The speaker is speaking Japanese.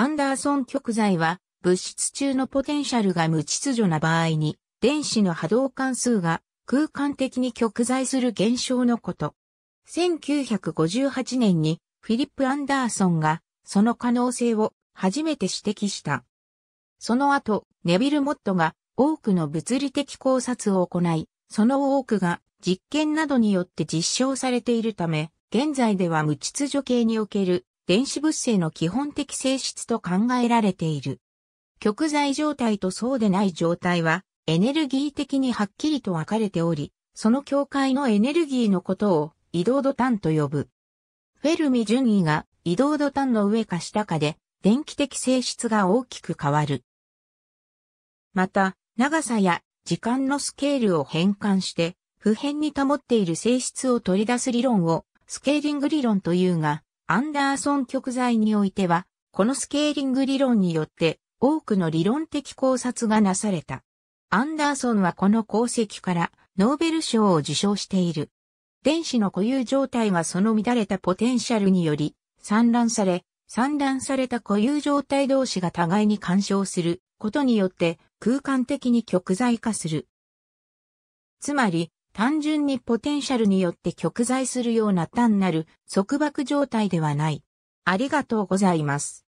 アンダーソン極材は、物質中のポテンシャルが無秩序な場合に、電子の波動関数が空間的に極在する現象のこと。1958年にフィリップ・アンダーソンがその可能性を初めて指摘した。その後、ネビル・モットが多くの物理的考察を行い、その多くが実験などによって実証されているため、現在では無秩序系における電子物性の基本的性質と考えられている。極材状態とそうでない状態は、エネルギー的にはっきりと分かれており、その境界のエネルギーのことを、移動度単と呼ぶ。フェルミ順位が移動度単の上か下かで、電気的性質が大きく変わる。また、長さや時間のスケールを変換して、普遍に保っている性質を取り出す理論を、スケーリング理論というが、アンダーソン極材においては、このスケーリング理論によって多くの理論的考察がなされた。アンダーソンはこの功績からノーベル賞を受賞している。電子の固有状態がその乱れたポテンシャルにより散乱され、散乱された固有状態同士が互いに干渉することによって空間的に極材化する。つまり、単純にポテンシャルによって極在するような単なる束縛状態ではない。ありがとうございます。